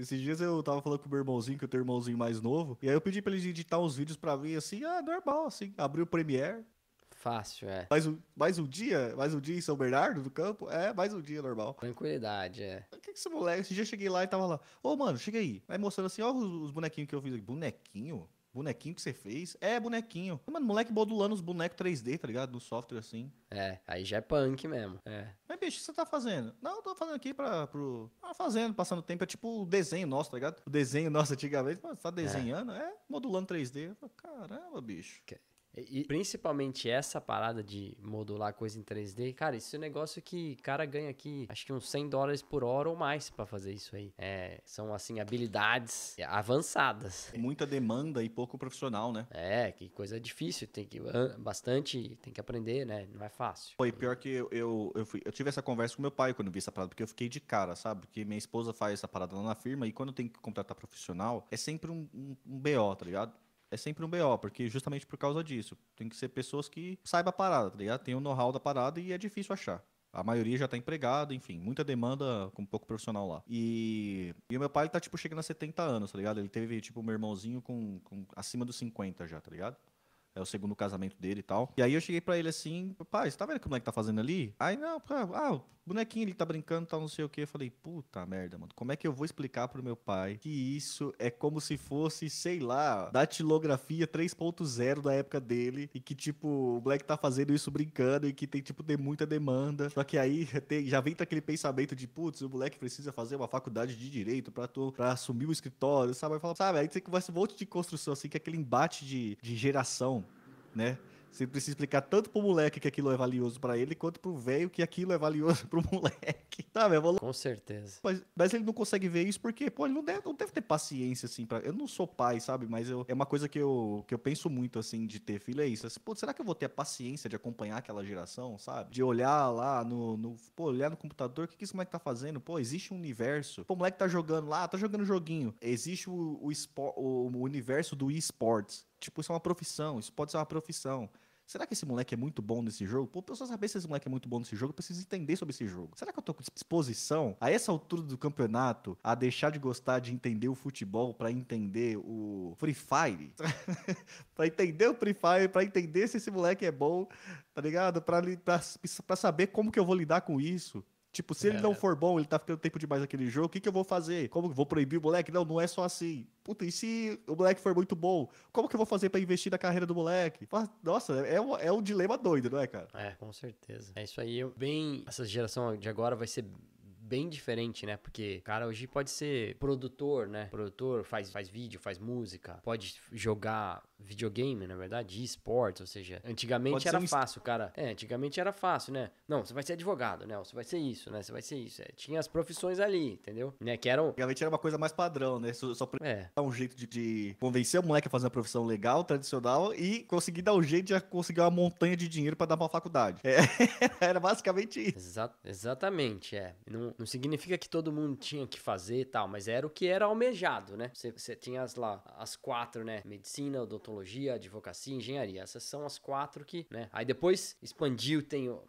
Esses dias eu tava falando com o meu irmãozinho, que eu tenho um irmãozinho mais novo, e aí eu pedi pra ele editar uns vídeos pra mim, assim, ah, normal, assim, abriu o Premiere. Fácil, é. Mais um, mais um dia, mais um dia em São Bernardo, do campo, é, mais um dia, normal. Tranquilidade, é. O que que esse moleque, esse dia eu cheguei lá e tava lá, ô, oh, mano, chega aí. Aí mostrando assim, ó os, os bonequinhos que eu fiz. Bonequinho? bonequinho que você fez. É, bonequinho. Mano, moleque modulando os bonecos 3D, tá ligado? No software assim. É, aí já é punk mesmo. É. Mas, bicho, o que você tá fazendo? Não, tô fazendo aqui pra. Pro... Ah, fazendo, passando tempo. É tipo o desenho nosso, tá ligado? O desenho nosso antigamente. Mano, você tá é. desenhando? É, é modulando 3D. Falo, Caramba, bicho. Que... E, principalmente essa parada de modular coisa em 3D, cara, isso é um negócio que cara ganha aqui, acho que uns 100 dólares por hora ou mais para fazer isso aí. É, são assim habilidades avançadas. É muita demanda e pouco profissional, né? É, que coisa difícil, tem que bastante, tem que aprender, né? Não é fácil. Foi pior que eu eu, eu, fui, eu tive essa conversa com meu pai quando vi essa parada, porque eu fiquei de cara, sabe? Porque minha esposa faz essa parada lá na firma e quando tem que contratar profissional, é sempre um, um, um BO, tá ligado? é sempre um BO, porque justamente por causa disso. Tem que ser pessoas que saibam a parada, tá ligado? Tem o um know-how da parada e é difícil achar. A maioria já tá empregada, enfim, muita demanda com pouco profissional lá. E, e o meu pai, ele tá, tipo, chegando a 70 anos, tá ligado? Ele teve, tipo, meu irmãozinho com, com acima dos 50 já, tá ligado? É o segundo casamento dele e tal. E aí eu cheguei para ele assim, pai, você tá vendo é que tá fazendo ali? Aí, não, ah, bonequinho, ele tá brincando, tal, não sei o que. Eu falei, puta merda, mano, como é que eu vou explicar pro meu pai que isso é como se fosse, sei lá, datilografia 3.0 da época dele e que, tipo, o moleque tá fazendo isso brincando e que tem, tipo, tem muita demanda. Só que aí tem, já vem aquele pensamento de, putz, o moleque precisa fazer uma faculdade de direito pra, tu, pra assumir o escritório, sabe? Aí, fala, sabe? aí você conversa um monte de construção, assim, que é aquele embate de, de geração, né? Você precisa explicar tanto pro moleque que aquilo é valioso para ele, quanto pro velho que aquilo é valioso pro moleque. Tá, meu vou... Com certeza. Mas, mas, ele não consegue ver isso porque, pô, ele não deve, não deve ter paciência, assim, Eu não sou pai, sabe? Mas eu, é uma coisa que eu, que eu penso muito, assim, de ter filho, é isso. Assim, pô, será que eu vou ter a paciência de acompanhar aquela geração, sabe? De olhar lá no... no pô, olhar no computador, o que, que esse moleque tá fazendo? Pô, existe um universo. Pô, o moleque tá jogando lá, tá jogando joguinho. Existe o, o, espo... o, o universo do esportes tipo, isso é uma profissão, isso pode ser uma profissão. Será que esse moleque é muito bom nesse jogo? Pô, pra eu só saber se esse moleque é muito bom nesse jogo, eu preciso entender sobre esse jogo. Será que eu tô com disposição, a essa altura do campeonato, a deixar de gostar de entender o futebol para entender o Free Fire? pra entender o Free Fire, pra entender se esse moleque é bom, tá ligado? Pra, pra, pra saber como que eu vou lidar com isso. Tipo, se é. ele não for bom, ele tá ficando tempo demais naquele jogo, o que, que eu vou fazer? Como vou proibir o moleque? Não, não é só assim. Puta, e se o moleque for muito bom, como que eu vou fazer para investir na carreira do moleque? Nossa, é um, é um dilema doido, não é, cara? É, com certeza. É isso aí. Bem, essa geração de agora vai ser bem diferente, né? Porque o cara hoje pode ser produtor, né? Produtor, faz, faz vídeo, faz música, pode jogar videogame, na verdade, de esportes, ou seja, antigamente era um... fácil, cara. É, antigamente era fácil, né? Não, você vai ser advogado, né? Você vai ser isso, né? Você vai ser isso. É, tinha as profissões ali, entendeu? Né? Que eram... Antigamente era uma coisa mais padrão, né? Só, só pra é. um jeito de, de, convencer o moleque a fazer uma profissão legal, tradicional, e conseguir dar um jeito de conseguir uma montanha de dinheiro para dar pra faculdade. É. era basicamente isso. Exa exatamente, é. Não, não significa que todo mundo tinha que fazer e tal, mas era o que era almejado, né? Você, você tinha as lá, as quatro, né? Medicina, doutor odontologia, advocacia, engenharia. Essas são as quatro que, né? Aí depois expandiu, tem o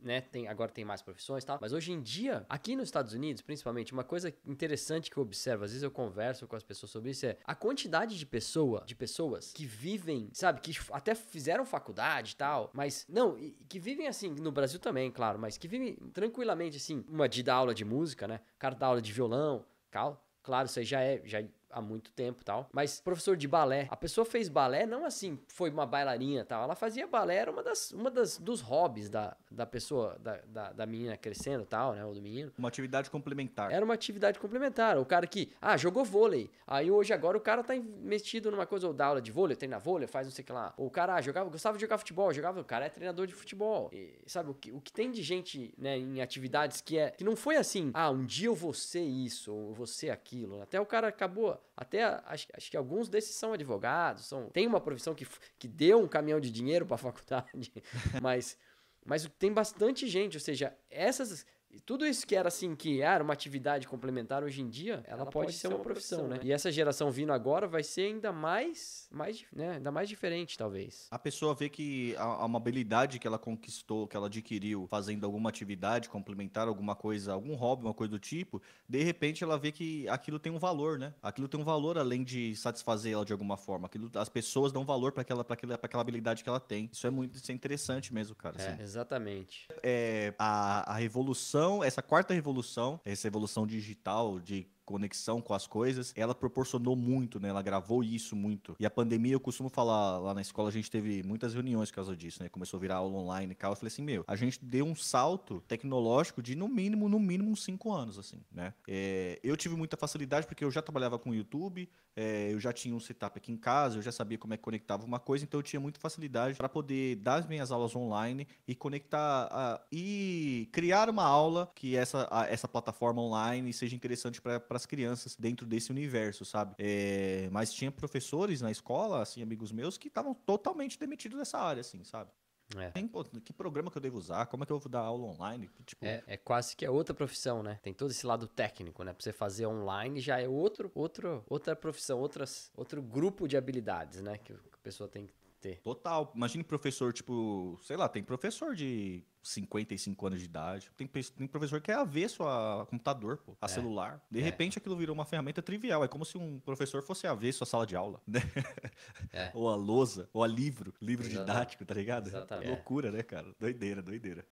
né, tem, agora tem mais profissões e tal. Mas hoje em dia, aqui nos Estados Unidos, principalmente, uma coisa interessante que eu observo, às vezes eu converso com as pessoas sobre isso, é a quantidade de pessoa, de pessoas que vivem, sabe, que até fizeram faculdade e tal, mas não, e, que vivem assim, no Brasil também, claro, mas que vivem tranquilamente assim, uma de dar aula de música, né? O cara dá aula de violão, cal. Claro, isso aí já é, já há muito tempo tal. Mas professor de balé, a pessoa fez balé não assim, foi uma bailarina tal. Ela fazia balé, era uma das, uma das dos hobbies da, da pessoa, da, da, da menina crescendo tal, né? Ou do menino. Uma atividade complementar. Era uma atividade complementar. O cara que, ah, jogou vôlei. Aí hoje agora o cara tá investido numa coisa, ou dá aula de vôlei, treina vôlei, faz não sei o que lá. Ou o cara ah, jogava, gostava de jogar futebol, jogava, o cara é treinador de futebol. E, sabe, o que, o que tem de gente, né, em atividades que é, que não foi assim, ah, um dia eu vou ser isso, ou eu vou ser aquilo. Até o cara acabou até acho, acho que alguns desses são advogados, são, tem uma profissão que, que deu um caminhão de dinheiro para a faculdade, mas, mas tem bastante gente, ou seja, essas e tudo isso que era assim, que era uma atividade complementar hoje em dia, ela, ela pode, pode, ser, uma, uma profissão, profissão né? né? E essa geração vindo agora vai ser ainda mais, mais, né? ainda mais diferente, talvez. A pessoa vê que a, uma habilidade que ela conquistou, que ela adquiriu fazendo alguma atividade complementar, alguma coisa, algum hobby, uma coisa do tipo, de repente ela vê que aquilo tem um valor, né? Aquilo tem um valor além de satisfazer ela de alguma forma. Aquilo, as pessoas dão valor para aquela, pra aquela, aquela habilidade que ela tem. Isso é muito isso é interessante mesmo, cara. É, assim. exatamente. É, a, a revolução revolução, essa quarta revolução, essa revolução digital de conexão com as coisas, ela proporcionou muito, né? Ela gravou isso muito. E a pandemia, eu costumo falar lá na escola, a gente teve muitas reuniões por causa disso, né? Começou a virar aula online e tal. Eu falei assim, meu, a gente deu um salto tecnológico de no mínimo, no mínimo uns cinco anos, assim, né? É, eu tive muita facilidade porque eu já trabalhava com o YouTube, é, eu já tinha um setup aqui em casa, eu já sabia como é que conectava uma coisa, então eu tinha muita facilidade para poder dar as minhas aulas online e conectar a, e criar uma aula que essa, a, essa plataforma online seja interessante para para as crianças dentro desse universo, sabe? É, mas tinha professores na escola, assim, amigos meus, que estavam totalmente demitidos dessa área, assim, sabe? É. que programa que eu devo usar? Como é que eu vou dar aula online? Tipo... É, é, quase que é outra profissão, né? Tem todo esse lado técnico, né? Pra você fazer online já é outro, outro, outra profissão, outras, outro grupo de habilidades, né? Que a pessoa tem que ter. Total. Imagine professor, tipo, sei lá, tem professor de 55 anos de idade, tem, tem professor que é avesso a computador, pô, a é. celular. De é. repente aquilo virou uma ferramenta trivial. É como se um professor fosse avesso à sala de aula, né? É. ou a lousa, ou a livro, livro Exatamente. didático, tá ligado? Exatamente. Loucura, né, cara? Doideira, doideira.